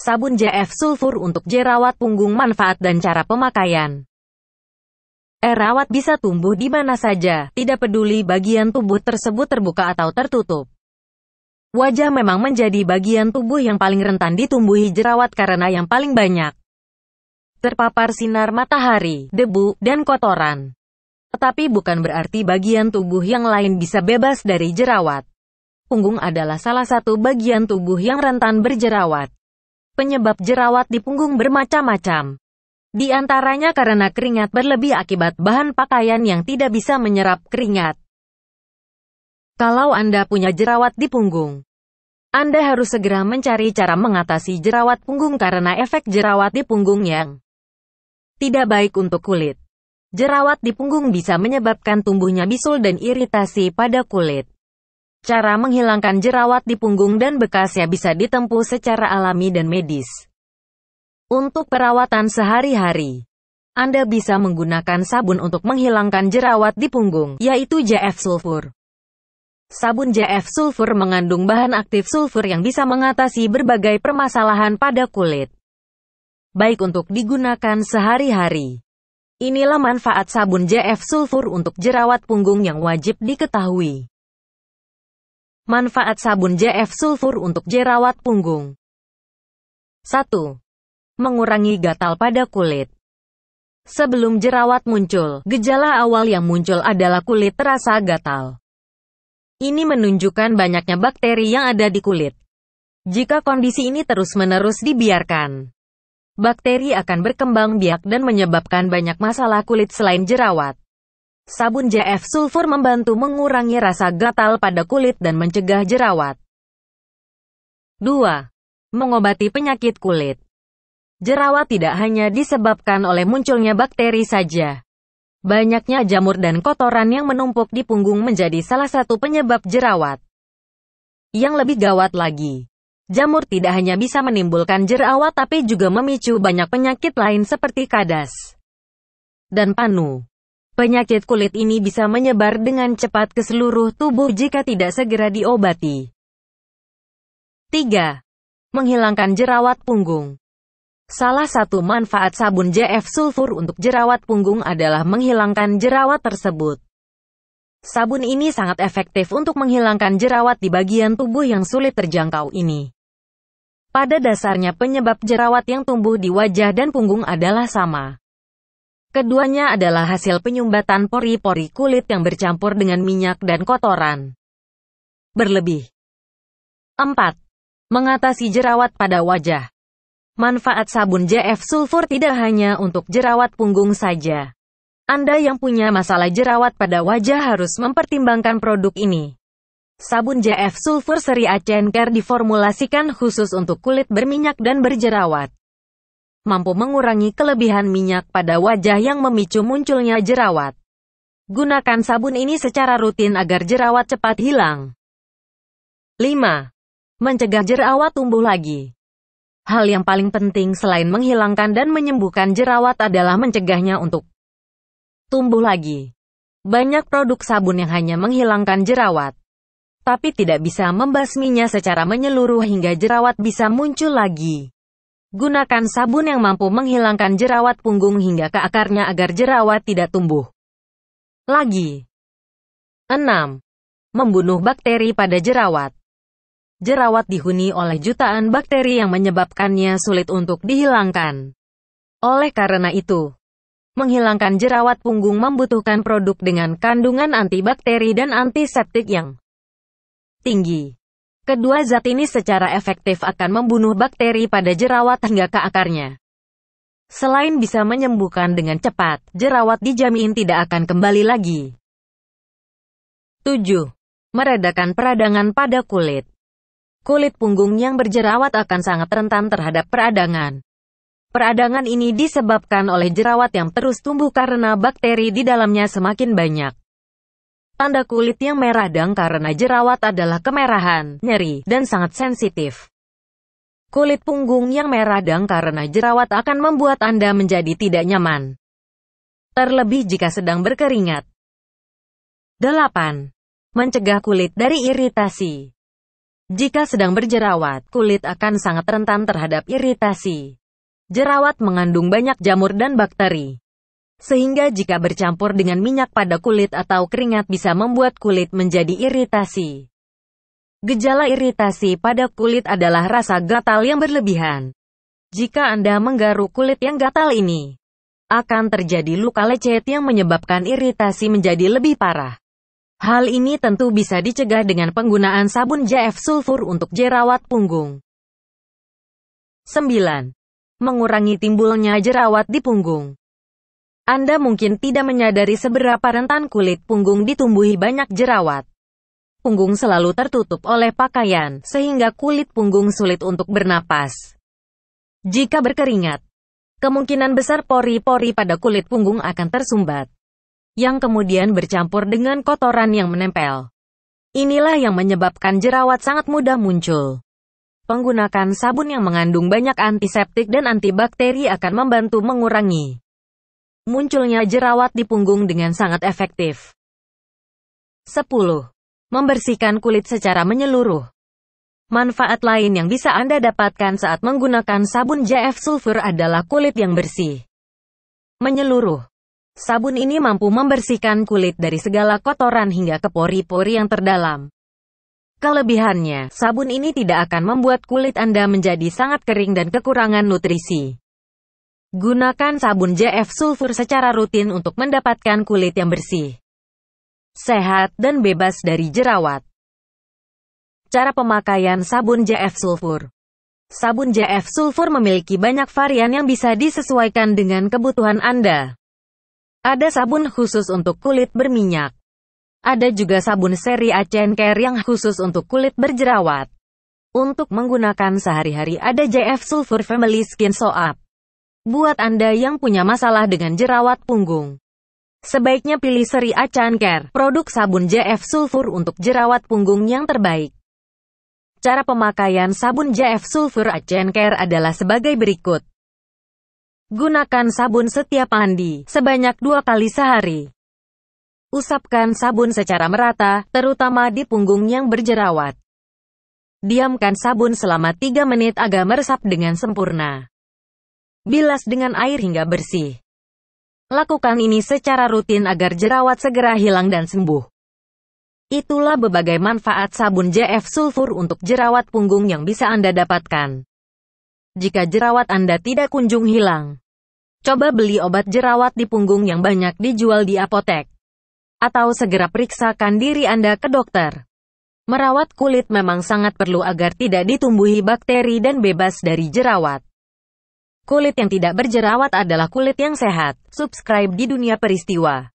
Sabun JF Sulfur untuk jerawat punggung manfaat dan cara pemakaian. Jerawat eh, bisa tumbuh di mana saja, tidak peduli bagian tubuh tersebut terbuka atau tertutup. Wajah memang menjadi bagian tubuh yang paling rentan ditumbuhi jerawat karena yang paling banyak terpapar sinar matahari, debu, dan kotoran. Tetapi bukan berarti bagian tubuh yang lain bisa bebas dari jerawat. Punggung adalah salah satu bagian tubuh yang rentan berjerawat. Penyebab jerawat di punggung bermacam-macam. Di antaranya karena keringat berlebih akibat bahan pakaian yang tidak bisa menyerap keringat. Kalau Anda punya jerawat di punggung, Anda harus segera mencari cara mengatasi jerawat punggung karena efek jerawat di punggung yang tidak baik untuk kulit. Jerawat di punggung bisa menyebabkan tumbuhnya bisul dan iritasi pada kulit. Cara menghilangkan jerawat di punggung dan bekasnya bisa ditempuh secara alami dan medis. Untuk perawatan sehari-hari, Anda bisa menggunakan sabun untuk menghilangkan jerawat di punggung, yaitu JF sulfur. Sabun JF sulfur mengandung bahan aktif sulfur yang bisa mengatasi berbagai permasalahan pada kulit. Baik untuk digunakan sehari-hari. Inilah manfaat sabun JF sulfur untuk jerawat punggung yang wajib diketahui. Manfaat sabun JF sulfur untuk jerawat punggung. 1. Mengurangi gatal pada kulit. Sebelum jerawat muncul, gejala awal yang muncul adalah kulit terasa gatal. Ini menunjukkan banyaknya bakteri yang ada di kulit. Jika kondisi ini terus-menerus dibiarkan, bakteri akan berkembang biak dan menyebabkan banyak masalah kulit selain jerawat. Sabun JF Sulfur membantu mengurangi rasa gatal pada kulit dan mencegah jerawat. 2. Mengobati penyakit kulit. Jerawat tidak hanya disebabkan oleh munculnya bakteri saja. Banyaknya jamur dan kotoran yang menumpuk di punggung menjadi salah satu penyebab jerawat. Yang lebih gawat lagi, jamur tidak hanya bisa menimbulkan jerawat tapi juga memicu banyak penyakit lain seperti kadas dan panu. Penyakit kulit ini bisa menyebar dengan cepat ke seluruh tubuh jika tidak segera diobati. 3. Menghilangkan jerawat punggung Salah satu manfaat sabun JF sulfur untuk jerawat punggung adalah menghilangkan jerawat tersebut. Sabun ini sangat efektif untuk menghilangkan jerawat di bagian tubuh yang sulit terjangkau ini. Pada dasarnya penyebab jerawat yang tumbuh di wajah dan punggung adalah sama. Keduanya adalah hasil penyumbatan pori-pori kulit yang bercampur dengan minyak dan kotoran. Berlebih. 4. Mengatasi jerawat pada wajah. Manfaat sabun JF sulfur tidak hanya untuk jerawat punggung saja. Anda yang punya masalah jerawat pada wajah harus mempertimbangkan produk ini. Sabun JF sulfur seri Care diformulasikan khusus untuk kulit berminyak dan berjerawat mampu mengurangi kelebihan minyak pada wajah yang memicu munculnya jerawat. Gunakan sabun ini secara rutin agar jerawat cepat hilang. 5. Mencegah jerawat tumbuh lagi. Hal yang paling penting selain menghilangkan dan menyembuhkan jerawat adalah mencegahnya untuk tumbuh lagi. Banyak produk sabun yang hanya menghilangkan jerawat, tapi tidak bisa membasminya secara menyeluruh hingga jerawat bisa muncul lagi. Gunakan sabun yang mampu menghilangkan jerawat punggung hingga ke akarnya agar jerawat tidak tumbuh. Lagi. 6. Membunuh bakteri pada jerawat. Jerawat dihuni oleh jutaan bakteri yang menyebabkannya sulit untuk dihilangkan. Oleh karena itu, menghilangkan jerawat punggung membutuhkan produk dengan kandungan antibakteri dan antiseptik yang tinggi. Kedua zat ini secara efektif akan membunuh bakteri pada jerawat hingga ke akarnya. Selain bisa menyembuhkan dengan cepat, jerawat dijamin tidak akan kembali lagi. 7. Meredakan peradangan pada kulit. Kulit punggung yang berjerawat akan sangat rentan terhadap peradangan. Peradangan ini disebabkan oleh jerawat yang terus tumbuh karena bakteri di dalamnya semakin banyak. Tanda kulit yang merah dang karena jerawat adalah kemerahan, nyeri, dan sangat sensitif. Kulit punggung yang merah dang karena jerawat akan membuat Anda menjadi tidak nyaman. Terlebih jika sedang berkeringat. 8. Mencegah kulit dari iritasi. Jika sedang berjerawat, kulit akan sangat rentan terhadap iritasi. Jerawat mengandung banyak jamur dan bakteri sehingga jika bercampur dengan minyak pada kulit atau keringat bisa membuat kulit menjadi iritasi. Gejala iritasi pada kulit adalah rasa gatal yang berlebihan. Jika Anda menggaruk kulit yang gatal ini, akan terjadi luka lecet yang menyebabkan iritasi menjadi lebih parah. Hal ini tentu bisa dicegah dengan penggunaan sabun JF sulfur untuk jerawat punggung. 9. Mengurangi timbulnya jerawat di punggung. Anda mungkin tidak menyadari seberapa rentan kulit punggung ditumbuhi banyak jerawat. Punggung selalu tertutup oleh pakaian, sehingga kulit punggung sulit untuk bernapas. Jika berkeringat, kemungkinan besar pori-pori pada kulit punggung akan tersumbat, yang kemudian bercampur dengan kotoran yang menempel. Inilah yang menyebabkan jerawat sangat mudah muncul. Penggunaan sabun yang mengandung banyak antiseptik dan antibakteri akan membantu mengurangi munculnya jerawat di punggung dengan sangat efektif. 10. Membersihkan kulit secara menyeluruh. Manfaat lain yang bisa Anda dapatkan saat menggunakan sabun JF Sulfur adalah kulit yang bersih. Menyeluruh. Sabun ini mampu membersihkan kulit dari segala kotoran hingga ke pori-pori yang terdalam. Kelebihannya, sabun ini tidak akan membuat kulit Anda menjadi sangat kering dan kekurangan nutrisi. Gunakan sabun JF Sulfur secara rutin untuk mendapatkan kulit yang bersih, sehat, dan bebas dari jerawat. Cara pemakaian sabun JF Sulfur Sabun JF Sulfur memiliki banyak varian yang bisa disesuaikan dengan kebutuhan Anda. Ada sabun khusus untuk kulit berminyak. Ada juga sabun seri Achen Care yang khusus untuk kulit berjerawat. Untuk menggunakan sehari-hari ada JF Sulfur Family Skin Soap. Buat Anda yang punya masalah dengan jerawat punggung, sebaiknya pilih seri Achan Care, produk sabun JF Sulfur untuk jerawat punggung yang terbaik. Cara pemakaian sabun JF Sulfur Achan Care adalah sebagai berikut. Gunakan sabun setiap mandi, sebanyak dua kali sehari. Usapkan sabun secara merata, terutama di punggung yang berjerawat. Diamkan sabun selama 3 menit agar meresap dengan sempurna. Bilas dengan air hingga bersih. Lakukan ini secara rutin agar jerawat segera hilang dan sembuh. Itulah berbagai manfaat sabun JF Sulfur untuk jerawat punggung yang bisa Anda dapatkan. Jika jerawat Anda tidak kunjung hilang, coba beli obat jerawat di punggung yang banyak dijual di apotek. Atau segera periksakan diri Anda ke dokter. Merawat kulit memang sangat perlu agar tidak ditumbuhi bakteri dan bebas dari jerawat. Kulit yang tidak berjerawat adalah kulit yang sehat. Subscribe di dunia peristiwa.